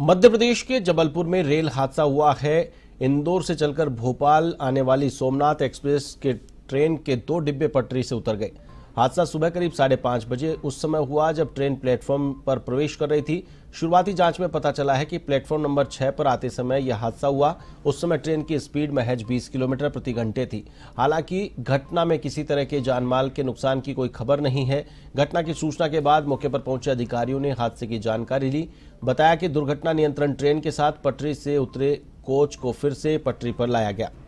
मध्य प्रदेश के जबलपुर में रेल हादसा हुआ है इंदौर से चलकर भोपाल आने वाली सोमनाथ एक्सप्रेस के ट्रेन के दो डिब्बे पटरी से उतर गए हादसा सुबह करीब साढ़े पांच बजे उस समय हुआ जब ट्रेन प्लेटफॉर्म पर प्रवेश कर रही थी शुरुआती जांच में पता चला है कि प्लेटफॉर्म नंबर छह पर आते समय यह हादसा हुआ उस समय ट्रेन की स्पीड महज 20 किलोमीटर प्रति घंटे थी हालांकि घटना में किसी तरह के जानमाल के नुकसान की कोई खबर नहीं है घटना की सूचना के बाद मौके पर पहुंचे अधिकारियों ने हादसे की जानकारी ली बताया कि दुर्घटना नियंत्रण ट्रेन के साथ पटरी से उतरे कोच को फिर से पटरी पर लाया गया